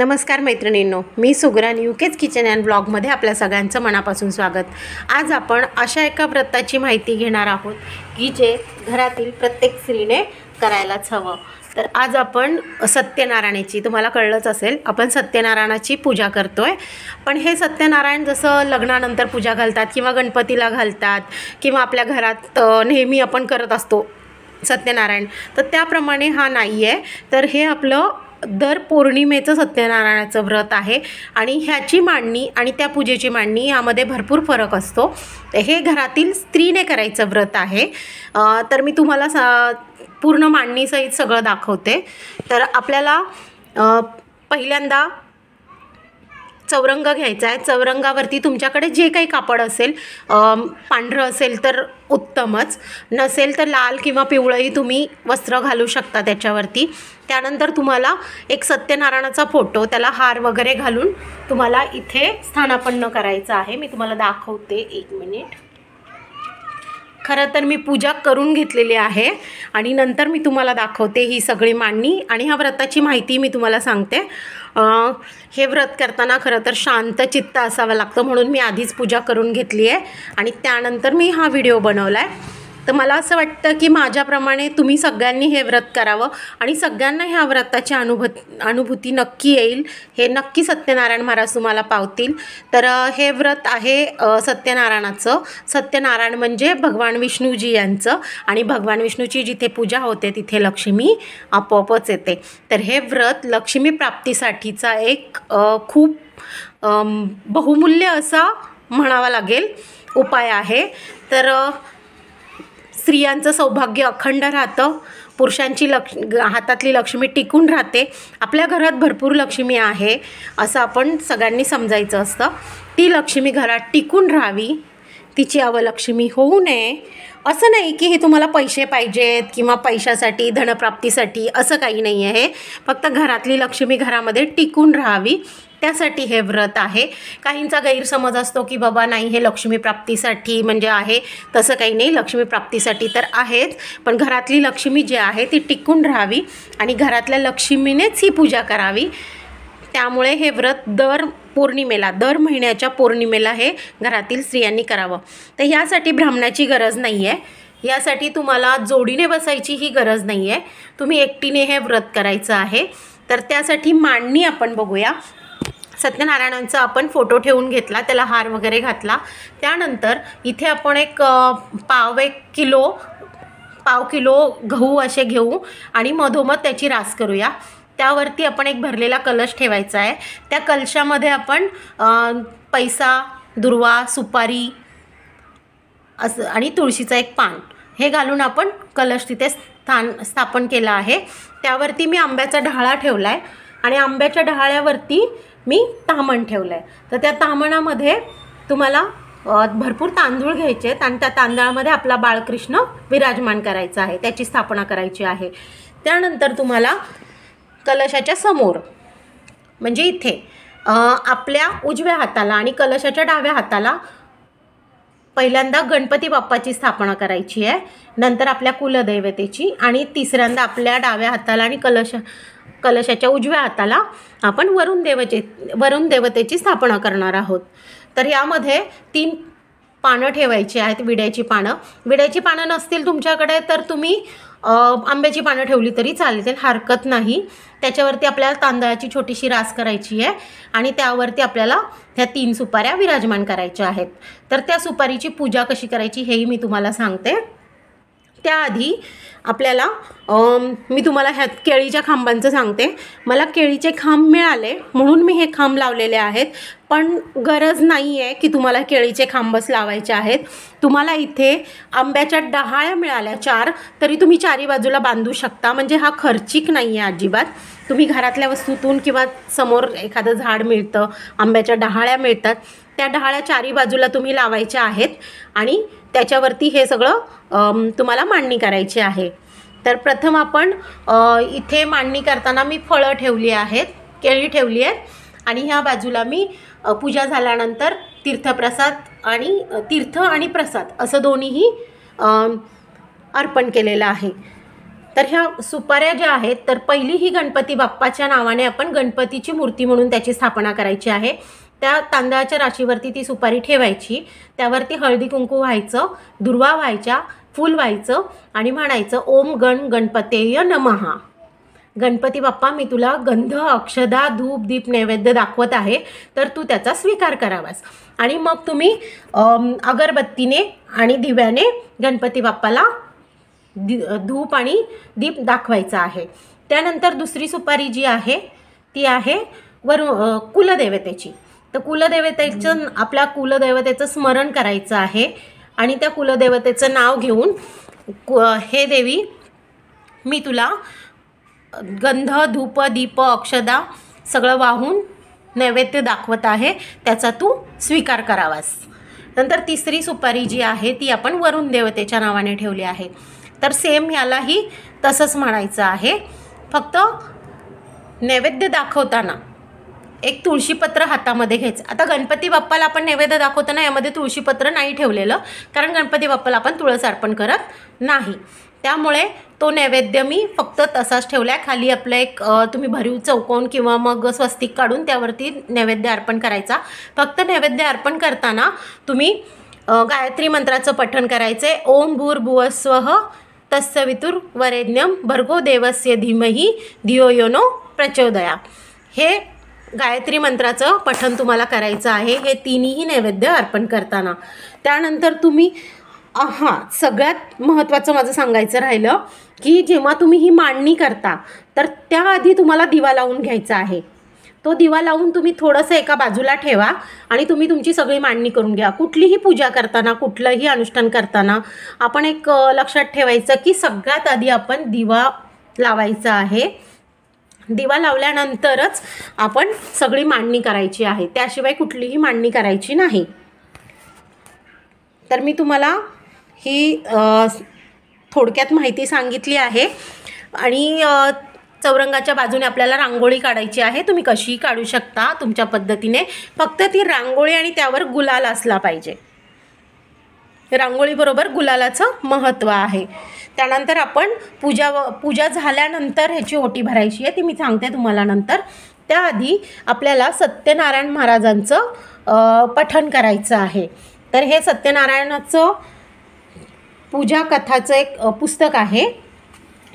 नमस्कार मैत्रिणींनो मी सुगरान केच kitchen and ब्लॉगमध्ये आपल्या सगळ्यांचं मनापासून स्वागत आज आपण अशा एका व्रताची माहिती घेणार आहोत की जे घरातील प्रत्येक स्त्रीने करायलाच हवं तर आज आपण सत्यनारायणाची तुम्हाला कळलंच असेल आपण सत्यनारायणाची पूजा करतो आहे पण हे सत्यनारायण जसं लग्नानंतर पूजा घालतात किंवा गणपतीला घालतात किंवा आपल्या घरात नेहमी आपण करत असतो सत्यनारायण तर त्याप्रमाणे हा नाही आहे तर हे आपलं दर पौर्णिमेचं सत्यनारायणाचं व्रत आहे आणि ह्याची मांडणी आणि त्या पूजेची मांडणी यामध्ये भरपूर फरक असतो हे घरातील स्त्रीने करायचं व्रत आहे तर मी तुम्हाला सा पूर्ण मांडणीसहित सगळं दाखवते तर आपल्याला पहिल्यांदा चौरंग घ्यायचा आहे चौरंगावरती तुमच्याकडे जे काही कापड असेल पांढरं असेल तर उत्तमच नसेल तर लाल किंवा पिवळंही तुम्ही वस्त्र घालू शकता त्याच्यावरती त्यानंतर तुम्हाला एक सत्यनारायणाचा फोटो त्याला हार वगैरे घालून तुम्हाला इथे स्थानापन्न करायचं आहे मी तुम्हाला दाखवते एक मिनिट खरं तर मी पूजा करून घेतलेली आहे आणि नंतर मी तुम्हाला दाखवते ही सगळी मांडणी आणि ह्या व्रताची माहिती मी तुम्हाला सांगते हे व्रत करताना खरं तर शांत चित्त असावं लागतं म्हणून मी आधीच पूजा करून घेतली आहे आणि त्यानंतर मी हा व्हिडिओ बनवला आहे तर मला असं वाटतं की माझ्याप्रमाणे तुम्ही सगळ्यांनी हे व्रत करावं आणि सगळ्यांना ह्या व्रताची अनुभ अनुभूती नक्की येईल हे नक्की सत्यनारायण महाराज तुम्हाला पावतील तर हे व्रत आहे सत्यनारायणाचं सत्यनारायण म्हणजे भगवान विष्णूजी यांचं आणि भगवान विष्णूची जिथे पूजा होते तिथे लक्ष्मी आपोआपच येते तर हे व्रत लक्ष्मी प्राप्तीसाठीचा एक खूप बहुमूल्य असा म्हणावा लागेल उपाय आहे तर स्त्रियांचं सौभाग्य अखंड राहतं पुरुषांची लक्ष हातातली लक्ष्मी टिकून राहते आपल्या घरात भरपूर लक्ष्मी आहे असं आपण सगळ्यांनी समजायचं असतं ती लक्ष्मी घरात टिकून राहावी तिची अवलक्ष्मी होऊ नये असं नाही की हे तुम्हाला पैसे पाहिजेत किंवा पैशासाठी धनप्राप्तीसाठी असं काही नाही आहे फक्त घरातली लक्ष्मी घरामध्ये टिकून राहावी त्यासाठी हे व्रत आहे काहींचा गैरसमज असतो की बाबा नाही हे लक्ष्मीप्राप्तीसाठी म्हणजे आहे तसं काही नाही लक्ष्मीप्राप्तीसाठी तर आहेच पण घरातली लक्ष्मी जी आहे ती टिकून राहावी आणि घरातल्या लक्ष्मीनेच ही पूजा करावी त्यामुळे हे व्रत दर पौर्णिमेला दर महिन्याच्या पौर्णिमेला हे घरातील स्त्रियांनी करावं तर ह्यासाठी ब्राह्मणाची गरज नाही आहे यासाठी तुम्हाला जोडीने बसायची ही गरज नाही आहे तुम्ही एकटीने हे व्रत करायचं आहे तर त्यासाठी मांडणी आपण बघूया सत्यनारायणांचा आपण फोटो ठेवून घेतला त्याला हार वगैरे घातला त्यानंतर इथे आपण एक पाव एक किलो पाव किलो गहू असे घेऊ आणि मधोमध त्याची रास करूया त्यावरती आपण एक भरलेला कलश ठेवायचा आहे त्या कलशामध्ये आपण पैसा दुर्वा सुपारी असं आणि तुळशीचं एक पान हे घालून आपण कलश तिथे स्थान स्थापन केलं आहे त्यावरती मी आंब्याचा ढाळा ठेवला आहे आणि आंब्याच्या ढाळ्यावरती मी तामण ठेवलं आहे तर त्या तामणामध्ये तुम्हाला भरपूर तांदूळ घ्यायचे आहेत आणि त्या तांदळामध्ये आपला बाळकृष्ण विराजमान करायचा आहे त्याची स्थापना करायची आहे त्यानंतर तुम्हाला कलशाच्या समोर म्हणजे इथे आपल्या उजव्या हाताला आणि कलशाच्या डाव्या हाताला पहिल्यांदा गणपती बाप्पाची स्थापना करायची आहे नंतर आपल्या कुलदैवतेची आणि तिसऱ्यांदा आपल्या डाव्या हाताला आणि कलश कलशाच्या उजव्या हाताला आपण वरुण देवचे वरुण देवतेची स्थापना करणार आहोत तर यामध्ये तीन पानं ठेवायची आहेत विड्याची पानं विड्याची पानं नसतील तुमच्याकडे तर तुम्ही आंब्याची पानं ठेवली तरी चालतील हरकत नाही त्याच्यावरती आपल्याला तांदळाची छोटीशी रास करायची आहे आणि त्यावरती आपल्याला ह्या तीन सुपाऱ्या विराजमान करायच्या आहेत तर त्या सुपारीची पूजा कशी करायची हेही मी तुम्हाला सांगते त्याआधी आपल्याला मी तुम्हाला ह्या केळीच्या खांबांचं सांगते मला केळीचे खांब मिळाले म्हणून मी हे खांब लावलेले आहेत पण गरज नाही आहे की तुम्हाला केळीचे खांबच लावायचे आहेत तुम्हाला इथे आंब्याच्या डहाळ्या मिळाल्या चार तरी तुम्ही चारी बाजूला बांधू शकता म्हणजे हा खर्चिक नाही आहे अजिबात तुम्ही घरातल्या वस्तूतून किंवा समोर एखादं झाड मिळतं आंब्याच्या डहाळ्या मिळतात त्या डहाळ्या चारी बाजूला तुम्ही लावायच्या आहेत आणि त्याच्यावरती हे सगळं तुम्हाला मांडणी करायची आहे तर प्रथम आपण इथे मांडणी करताना मी फळं ठेवली आहेत केळी ठेवली आहेत आणि ह्या बाजूला मी पूजा झाल्यानंतर तीर्थप्रसाद आणि तीर्थ आणि प्रसाद असं दोन्हीही अर्पण केलेलं आहे तर ह्या सुपाऱ्या ज्या आहेत तर पहिली ही गणपती बाप्पाच्या नावाने आपण गणपतीची मूर्ती म्हणून त्याची स्थापना करायची आहे त्या तांदळाच्या राशीवरती ती सुपारी ठेवायची त्यावरती हळदी कुंकू व्हायचं दुर्वा व्हायच्या फुल व्हायचं आणि म्हणायचं ओम गण गणपतेय नमहा गणपती बाप्पा मी तुला गंध अक्षदा धूप दीप नैवेद्य दाखवत आहे तर तू त्याचा स्वीकार करावास आणि मग तुम्ही अगरबत्तीने आणि दिव्याने गणपती बाप्पाला धूप आणि दीप दाखवायचा आहे त्यानंतर दुसरी सुपारी जी आहे ती आहे वर कुलदेवतेची तर कुलदेवतेचं आपल्या कुलदेवतेचं स्मरण करायचं आहे आणि त्या कुलदेवतेचं नाव घेऊन कु हे देवी मी तुला गंध धूप दीप अक्षदा सगळं वाहून नैवेद्य दाखवत आहे त्याचा तू स्वीकार करावास नंतर तिसरी सुपारी जी आहे ती आपण वरुण देवतेच्या नावाने ठेवली आहे तर सेम यालाही तसंच म्हणायचं आहे फक्त नैवेद्य दाखवताना एक तुळशीपत्र हातामध्ये घ्यायचं आता गणपती बाप्पाला आपण नैवेद्य दाखवताना यामध्ये तुळशीपत्र नाही ठेवलेलं कारण गणपती बाप्पाला आपण तुळस अर्पण करत नाही त्यामुळे तो नैवेद्य मी फक्त तसाच ठेवला आहे खाली आपलं एक तुम्ही भरीव चौकोन किंवा मग स्वस्तिक काढून त्यावरती नैवेद्य अर्पण करायचा फक्त नैवेद्य अर्पण करताना तुम्ही गायत्री मंत्राचं पठण करायचे ओम भूर भुवस्व तत्सवितुर वरेज्ञम भर्गो देवस्य धीमही धियो योनो प्रचोदया हे गायत्री मंत्राचं पठण तुम्हाला करायचं आहे हे तिन्ही नैवेद्य अर्पण करताना त्यानंतर तुम्ही हां सगळ्यात महत्त्वाचं माझं सांगायचं राहिलं की जेव्हा तुम्ही ही मांडणी करता तर त्याआधी तुम्हाला दिवा लावून घ्यायचा आहे तो दिवा लावून तुम्ही थोडंसं एका बाजूला ठेवा आणि तुम्ही तुमची सगळी मांडणी करून घ्या कुठलीही पूजा करताना कुठलंही अनुष्ठान करताना आपण एक लक्षात ठेवायचं की सगळ्यात आधी आपण दिवा लावायचा आहे दिवा लावल्यानंतरच आपण सगळी मांडणी करायची आहे त्याशिवाय कुठलीही मांडणी करायची नाही तर मी तुम्हाला ही थोडक्यात माहिती सांगितली आहे आणि चौरंगाच्या बाजूने आपल्याला रांगोळी काढायची आहे तुम्ही कशीही काढू शकता तुमच्या पद्धतीने फक्त ती रांगोळी आणि त्यावर गुलाल असला पाहिजे रांगोळीबरोबर गुलालाचं महत्त्व आहे त्यानंतर आपण पूजा पूजा झाल्यानंतर ह्याची ओटी भरायची आहे ती मी सांगते तुम्हाला नंतर त्याआधी आपल्याला सत्यनारायण महाराजांचं पठण करायचं आहे तर हे सत्यनारायणाचं पूजा कथाचं एक पुस्तक आहे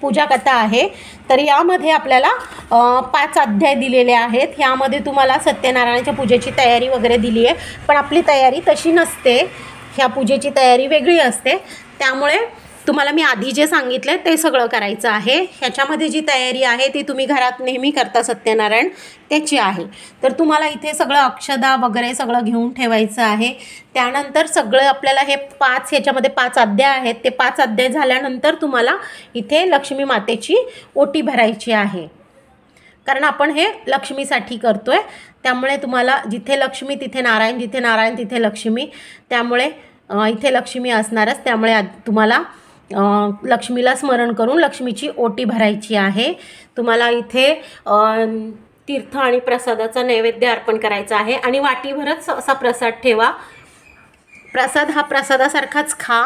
पूजा कथा आहे तर यामध्ये आपल्याला पाच अध्याय दिलेले आहेत यामध्ये तुम्हाला सत्यनारायणाच्या पूजेची तयारी वगैरे दिली आहे पण आपली तयारी तशी नसते ह्या पूजेची तयारी वेगळी असते त्यामुळे तुम्हाला मी आधी जे सांगितलं ते सगळं करायचं आहे ह्याच्यामध्ये जी तयारी आहे ती तुम्ही घरात नेहमी करता सत्यनारायण त्याची आहे तर तुम्हाला इथे सगळं अक्षदा वगैरे सगळं घेऊन ठेवायचं आहे त्यानंतर सगळं आपल्याला हे पाच ह्याच्यामध्ये पाच अध्याय आहेत ते पाच अध्याय झाल्यानंतर तुम्हाला इथे लक्ष्मी मातेची ओटी भरायची आहे कारण आपण हे लक्ष्मीसाठी करतो आहे त्यामुळे तुम्हाला जिथे लक्ष्मी तिथे नारायण जिथे नारायण तिथे लक्ष्मी त्यामुळे इथे लक्ष्मी असणारच त्यामुळे तुम्हाला लक्ष्मीला स्मरण करून लक्ष्मीची ओटी भरायची आहे तुम्हाला इथे तीर्थ आणि प्रसादाचा नैवेद्य अर्पण करायचा आहे आणि वाटीभरच असा प्रसाद ठेवा प्रसाद हा प्रसादासारखाच खा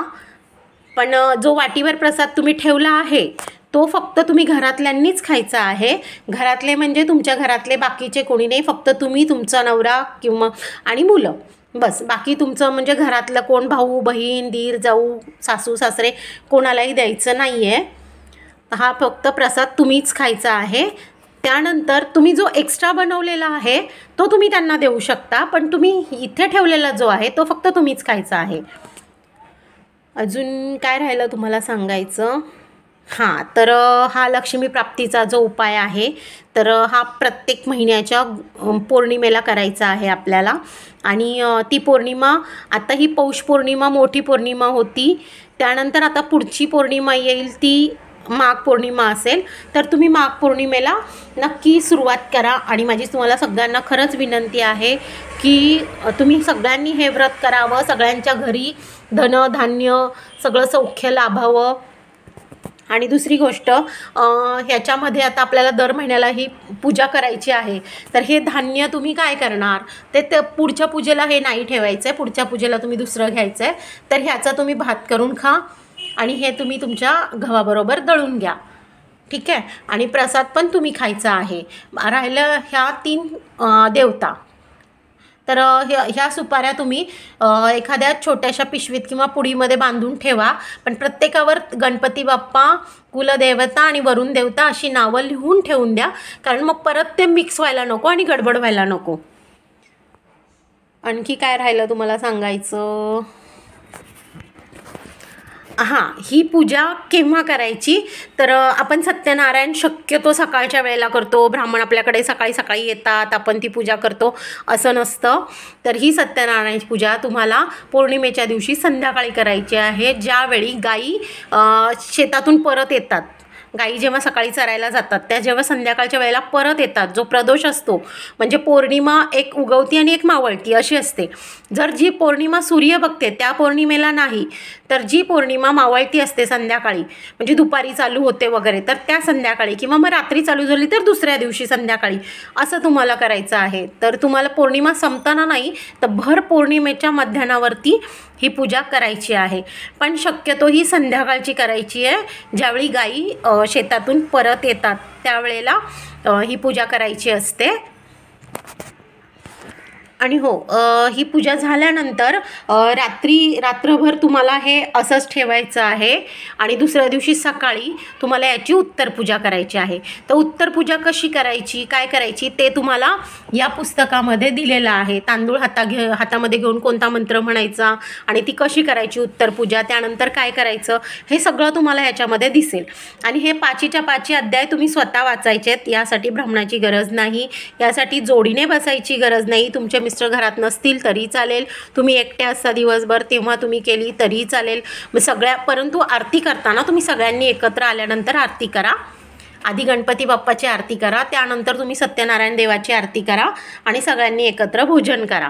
पण जो वाटीवर प्रसाद तुम्ही ठेवला आहे तो फक्त तुम्ही घरातल्यांनीच खायचा आहे घरातले म्हणजे तुमच्या घरातले बाकीचे कोणी नाही फक्त तुम्ही तुमचा नवरा किंवा आणि मुलं बस बाकी तुमचं म्हणजे घरातलं कोण भाऊ बहीण दीर जाऊ सासू सासरे कोणालाही द्यायचं नाही आहे हा फक्त प्रसाद तुम्हीच खायचा आहे त्यानंतर तुम्ही जो एक्स्ट्रा बनवलेला आहे तो तुम्ही त्यांना देऊ शकता पण तुम्ही इथे ठेवलेला जो आहे तो फक्त तुम्हीच खायचा आहे अजून काय राहिलं तुम्हाला सांगायचं हां तर हा लक्ष्मी प्राप्तीचा जो उपाय आहे तर हा प्रत्येक महिन्याच्या पौर्णिमेला करायचा आहे आपल्याला आणि ती पौर्णिमा आता ही पौष पौर्णिमा मोठी पौर्णिमा होती त्यानंतर आता पुढची पौर्णिमा येईल ती माघ पौर्णिमा असेल तर तुम्ही माघ पौर्णिमेला नक्की सुरुवात करा आणि माझी तुम्हाला सगळ्यांना खरंच विनंती आहे की तुम्ही सगळ्यांनी हे व्रत करावं सगळ्यांच्या घरी धन धान्य सगळं सौख्य लाभावं आणि दुसरी गोष्ट ह्याच्यामध्ये आता आपल्याला दर महिन्याला ही पूजा करायची आहे तर हे धान्य तुम्ही काय करणार ते पुढच्या पूजेला हे नाही ठेवायचं आहे पुढच्या पूजेला तुम्ही दुसरं घ्यायचं आहे तर ह्याचा तुम्ही भात करून खा आणि हे तुम्ही तुमच्या गव्हाबरोबर दळून घ्या ठीक आहे आणि प्रसाद पण तुम्ही खायचा आहे राहिलं ह्या तीन देवता तर ह्या ह्या सुपाऱ्या तुम्ही एखाद्या छोट्याशा पिशवीत किंवा पुडीमध्ये बांधून ठेवा पण प्रत्येकावर गणपती बाप्पा कुलदेवता आणि वरुण देवता अशी नावं लिहून ठेवून द्या कारण मग परत ते मिक्स व्हायला नको आणि गडबड व्हायला नको आणखी काय राहिलं तुम्हाला सांगायचं हां ही पूजा केव्हा करायची तर आपण सत्यनारायण शक्यतो सकाळच्या वेळेला करतो ब्राह्मण आपल्याकडे सकाळी सकाळी येतात आपण ती पूजा करतो असं नसतं तर ही सत्यनारायणची पूजा तुम्हाला पौर्णिमेच्या दिवशी संध्याकाळी करायची आहे ज्यावेळी गायी शेतातून परत येतात गाई जेव्हा सकाळी चरायला जातात त्या जेव्हा संध्याकाळच्या वेळेला परत येतात जो प्रदोष असतो म्हणजे पौर्णिमा एक उगवती आणि एक मावळती अशी असते जर जी पौर्णिमा सूर्य बघते त्या पौर्णिमेला नाही तर जी पौर्णिमा मावळती असते संध्याकाळी म्हणजे दुपारी चालू होते वगैरे तर त्या संध्याकाळी किंवा मग रात्री चालू झाली तर दुसऱ्या दिवशी संध्याकाळी असं तुम्हाला करायचं आहे तर तुम्हाला पौर्णिमा संपताना नाही तर भर पौर्णिमेच्या मध्यानावरती ही पूजा करायची आहे पण शक्यतो ही संध्याकाळची करायची आहे ज्यावेळी गाई शेतातून परत येतात त्यावेळेला ही पूजा करायची असते आणि हो ही पूजा झाल्यानंतर रात्री रात्रभर तुम्हाला हे असंच ठेवायचं आहे आणि दुसऱ्या दिवशी सकाळी तुम्हाला याची उत्तर पूजा करायची आहे तर उत्तर पूजा कशी करायची काय करायची ते तुम्हाला या पुस्तकामध्ये दिलेलं आहे तांदूळ हाता घे हातामध्ये घेऊन कोणता मंत्र म्हणायचा आणि ती कशी करायची उत्तर पूजा त्यानंतर काय करायचं हे सगळं तुम्हाला याच्यामध्ये दिसेल आणि हे पाचीच्या पाची अध्याय तुम्ही स्वतः वाचायचे आहेत यासाठी भ्रमणाची गरज नाही यासाठी जोडीने बसायची गरज नाही तुमचे मिस्टर घरात नसतील तरी चालेल तुम्ही एकटे असता दिवसभर तेव्हा तुम्ही केली तरी चालेल सगळ्या परंतु आरती करताना तुम्ही सगळ्यांनी एकत्र आल्यानंतर आरती करा आधी गणपती बाप्पाची आरती करा त्यानंतर तुम्ही सत्यनारायण देवाची आरती करा आणि सगळ्यांनी एकत्र भोजन करा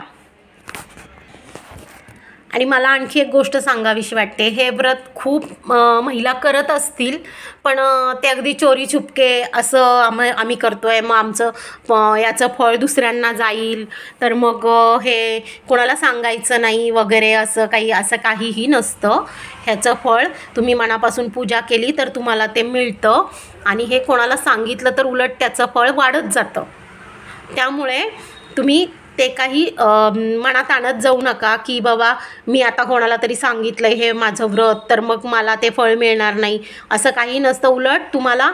आणि मला आणखी एक गोष्ट सांगावीशी वाटते हे व्रत खूप महिला करत असतील पण ते अगदी चोरी छुपके असं आम आम्ही करतो आहे मग आमचं याचं फळ दुसऱ्यांना जाईल तर मग हे कोणाला सांगायचं नाही वगैरे असं काही असं काहीही नसतं ह्याचं फळ तुम्ही मनापासून पूजा केली तर तुम्हाला ते मिळतं आणि हे कोणाला सांगितलं तर उलट त्याचं फळ वाढत जातं त्यामुळे तुम्ही ते काही मनात आणत जाऊ नका की बाबा मी आता कोणाला तरी सांगितलं हे माझं व्रत तर मग मला ते फळ मिळणार नाही असं काही नसतं उलट तुम्हाला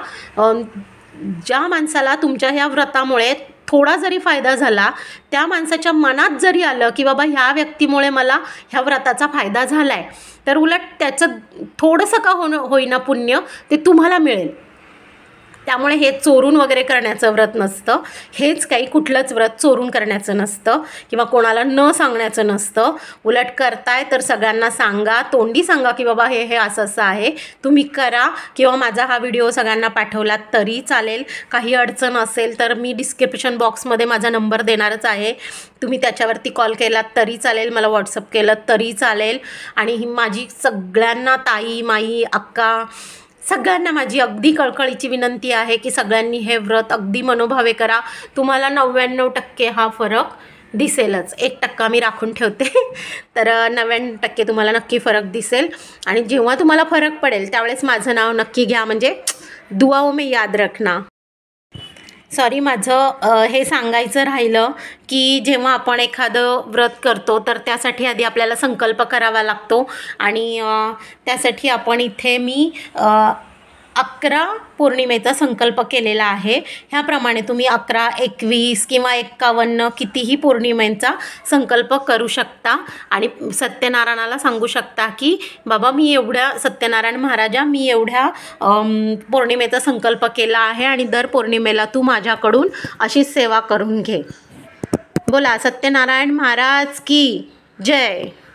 ज्या माणसाला तुमच्या ह्या व्रतामुळे थोडा जरी फायदा झाला त्या माणसाच्या मनात जरी आलं की बाबा ह्या व्यक्तीमुळे मला ह्या व्रताचा फायदा झाला आहे तर उलट त्याचं थोडंसं का होणं होईना पुण्य ते तुम्हाला मिळेल त्यामुळे हे चोरून वगैरे करण्याचं व्रत नसतं हेच काही कुठलंच व्रत चोरून करण्याचं नसतं किंवा कोणाला न सांगण्याचं नसतं उलट करताय तर सगळ्यांना सांगा तोंडी सांगा की बाबा हे हे असं असं आहे तुम्ही करा किंवा माझा हा व्हिडिओ सगळ्यांना पाठवला तरी चालेल काही अडचण असेल तर मी डिस्क्रिप्शन बॉक्समध्ये माझा नंबर देणारच आहे तुम्ही त्याच्यावरती कॉल केलात तरी चालेल मला व्हॉट्सअप केलं तरी चालेल आणि ही माझी सगळ्यांना ताई माई अक्का सगळ्यांना माझी अगदी कळकळीची विनंती आहे की सगळ्यांनी हे व्रत अगदी मनोभावे करा तुम्हाला नव्याण्णव टक्के हा फरक दिसेलच एक टक्का मी राखून ठेवते तर नव्याण्णव टक्के तुम्हाला नक्की फरक दिसेल आणि जेव्हा तुम्हाला फरक पडेल त्यावेळेस माझं नाव नक्की घ्या म्हणजे दुआओ मी याद रखना सॉरी माझं हे सांगायचं राहिलं की जेव्हा आपण एखादं व्रत करतो तर त्यासाठी आधी आपल्याला संकल्प करावा लागतो आणि त्यासाठी आपण इथे मी अकरा पौर्णिमेचा संकल्प केलेला आहे ह्याप्रमाणे तुम्ही अकरा एकवीस किंवा एक्कावन्न कितीही पौर्णिमेचा संकल्प करू शकता आणि सत्यनारायणाला सांगू शकता की बाबा मी एवढ्या सत्यनारायण महाराजा मी एवढ्या पौर्णिमेचा संकल्प केला आहे आणि दर पौर्णिमेला तू माझ्याकडून अशी सेवा करून घे बोला सत्यनारायण महाराज की जय